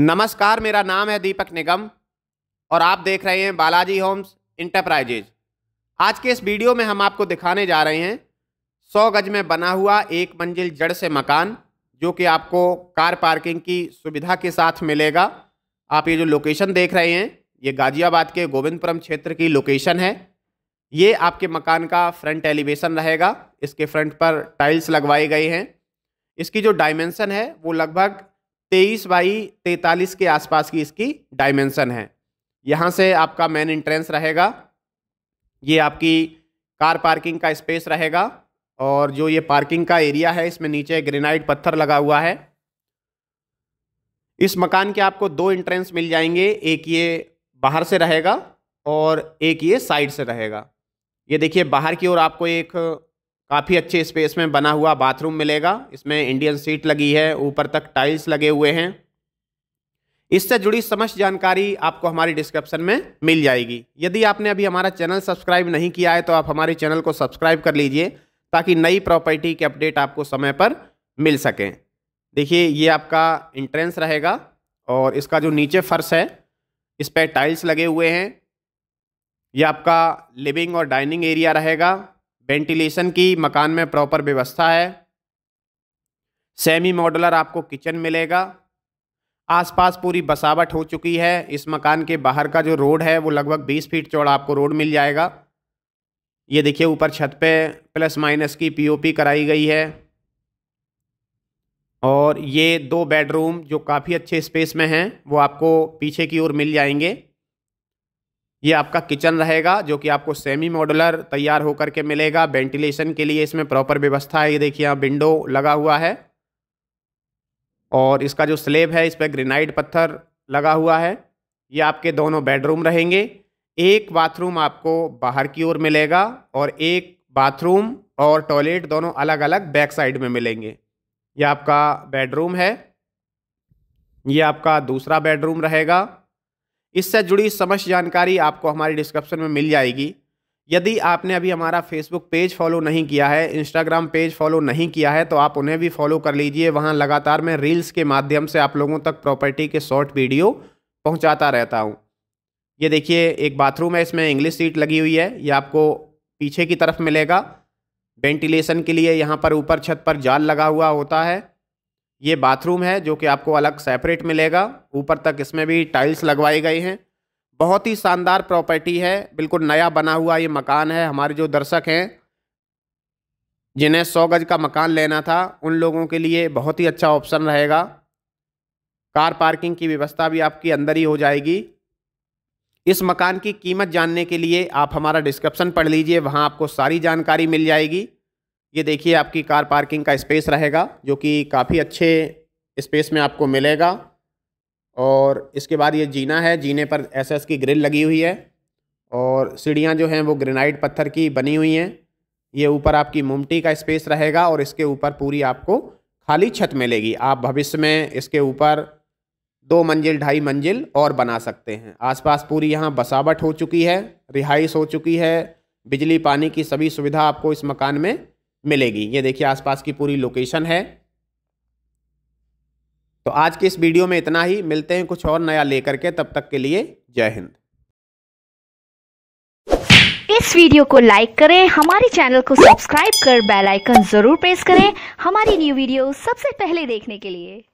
नमस्कार मेरा नाम है दीपक निगम और आप देख रहे हैं बालाजी होम्स इंटरप्राइजेज आज के इस वीडियो में हम आपको दिखाने जा रहे हैं सौ गज में बना हुआ एक मंजिल जड़ से मकान जो कि आपको कार पार्किंग की सुविधा के साथ मिलेगा आप ये जो लोकेशन देख रहे हैं ये गाजियाबाद के गोविंदपुरम क्षेत्र की लोकेशन है ये आपके मकान का फ्रंट एलिवेशन रहेगा इसके फ्रंट पर टाइल्स लगवाई गई हैं इसकी जो डायमेंसन है वो लगभग तेईस बाई तैतालीस के आसपास की इसकी डायमेंशन है यहाँ से आपका मेन इंट्रेंस रहेगा ये आपकी कार पार्किंग का स्पेस रहेगा और जो ये पार्किंग का एरिया है इसमें नीचे ग्रेनाइट पत्थर लगा हुआ है इस मकान के आपको दो इंट्रेंस मिल जाएंगे एक ये बाहर से रहेगा और एक ये साइड से रहेगा ये देखिए बाहर की ओर आपको एक काफ़ी अच्छे स्पेस में बना हुआ बाथरूम मिलेगा इसमें इंडियन सीट लगी है ऊपर तक टाइल्स लगे हुए हैं इससे जुड़ी समस्त जानकारी आपको हमारी डिस्क्रिप्शन में मिल जाएगी यदि आपने अभी हमारा चैनल सब्सक्राइब नहीं किया है तो आप हमारे चैनल को सब्सक्राइब कर लीजिए ताकि नई प्रॉपर्टी के अपडेट आपको समय पर मिल सकें देखिए ये आपका इंट्रेंस रहेगा और इसका जो नीचे फर्श है इस पर टाइल्स लगे हुए हैं ये आपका लिविंग और डाइनिंग एरिया रहेगा वेंटिलेशन की मकान में प्रॉपर व्यवस्था है सेमी मॉडलर आपको किचन मिलेगा आसपास पूरी बसावट हो चुकी है इस मकान के बाहर का जो रोड है वो लगभग 20 फीट चौड़ा आपको रोड मिल जाएगा ये देखिए ऊपर छत पे प्लस माइनस की पीओपी कराई गई है और ये दो बेडरूम जो काफ़ी अच्छे स्पेस में हैं वो आपको पीछे की ओर मिल जाएंगे ये आपका किचन रहेगा जो कि आपको सेमी मॉडुलर तैयार होकर के मिलेगा वेंटिलेशन के लिए इसमें प्रॉपर व्यवस्था है ये देखिए यहाँ विंडो लगा हुआ है और इसका जो स्लेब है इस पर ग्रेनाइट पत्थर लगा हुआ है ये आपके दोनों बेडरूम रहेंगे एक बाथरूम आपको बाहर की ओर मिलेगा और एक बाथरूम और टॉयलेट दोनों अलग अलग बैक साइड में मिलेंगे यह आपका बेडरूम है यह आपका दूसरा बेडरूम रहेगा इससे जुड़ी समस्त जानकारी आपको हमारी डिस्क्रिप्शन में मिल जाएगी यदि आपने अभी हमारा फेसबुक पेज फॉलो नहीं किया है इंस्टाग्राम पेज फॉलो नहीं किया है तो आप उन्हें भी फॉलो कर लीजिए वहाँ लगातार मैं रील्स के माध्यम से आप लोगों तक प्रॉपर्टी के शॉर्ट वीडियो पहुँचाता रहता हूँ ये देखिए एक बाथरूम है इसमें इंग्लिश सीट लगी हुई है ये आपको पीछे की तरफ मिलेगा वेंटिलेशन के लिए यहाँ पर ऊपर छत पर जाल लगा हुआ होता है ये बाथरूम है जो कि आपको अलग सेपरेट मिलेगा ऊपर तक इसमें भी टाइल्स लगवाई गई हैं बहुत ही शानदार प्रॉपर्टी है बिल्कुल नया बना हुआ ये मकान है हमारे जो दर्शक हैं जिन्हें सौ गज का मकान लेना था उन लोगों के लिए बहुत ही अच्छा ऑप्शन रहेगा कार पार्किंग की व्यवस्था भी आपकी अंदर ही हो जाएगी इस मकान की कीमत जानने के लिए आप हमारा डिस्क्रिप्शन पढ़ लीजिए वहाँ आपको सारी जानकारी मिल जाएगी ये देखिए आपकी कार पार्किंग का स्पेस रहेगा जो कि काफ़ी अच्छे स्पेस में आपको मिलेगा और इसके बाद ये जीना है जीने पर एसएस की ग्रिल लगी हुई है और सीढ़ियाँ जो हैं वो ग्रेनाइट पत्थर की बनी हुई हैं ये ऊपर आपकी मुमटी का स्पेस रहेगा और इसके ऊपर पूरी आपको खाली छत मिलेगी आप भविष्य में इसके ऊपर दो मंजिल ढाई मंजिल और बना सकते हैं आसपास पूरी यहाँ बसावट हो चुकी है रिहाइश हो चुकी है बिजली पानी की सभी सुविधा आपको इस मकान में मिलेगी ये देखिए आसपास की पूरी लोकेशन है तो आज के इस वीडियो में इतना ही मिलते हैं कुछ और नया लेकर के तब तक के लिए जय हिंद इस वीडियो को लाइक करें हमारे चैनल को सब्सक्राइब कर बेल आइकन जरूर प्रेस करें हमारी न्यू वीडियो सबसे पहले देखने के लिए